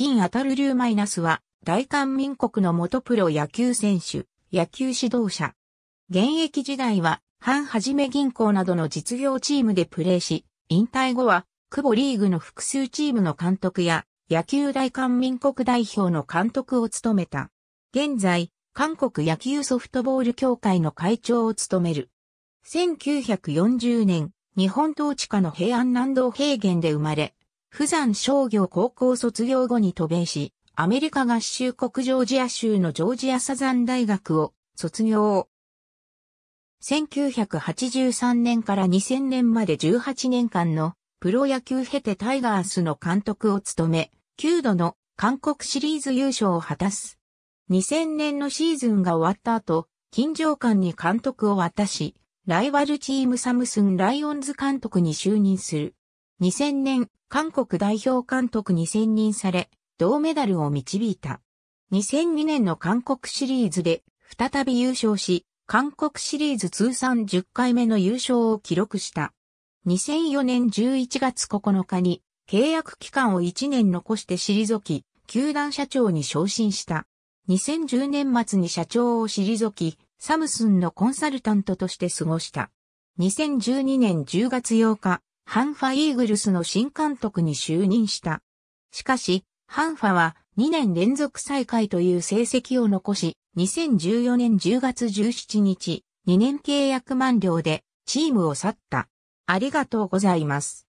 金当たる流マイナスは、大韓民国の元プロ野球選手、野球指導者。現役時代は、半はじめ銀行などの実業チームでプレーし、引退後は、久保リーグの複数チームの監督や、野球大韓民国代表の監督を務めた。現在、韓国野球ソフトボール協会の会長を務める。1940年、日本統治下の平安南道平原で生まれ、富山商業高校卒業後に渡米し、アメリカ合衆国ジョージア州のジョージアサザン大学を卒業。1983年から2000年まで18年間のプロ野球経てタイガースの監督を務め、9度の韓国シリーズ優勝を果たす。2000年のシーズンが終わった後、金城館に監督を渡し、ライバルチームサムスンライオンズ監督に就任する。2000年、韓国代表監督に選任され、銅メダルを導いた。2002年の韓国シリーズで再び優勝し、韓国シリーズ通算10回目の優勝を記録した。2004年11月9日に契約期間を1年残して退き、球団社長に昇進した。2010年末に社長を退き、サムスンのコンサルタントとして過ごした。2012年10月8日、ハンファイーグルスの新監督に就任した。しかし、ハンファは2年連続再開という成績を残し、2014年10月17日、2年契約満了でチームを去った。ありがとうございます。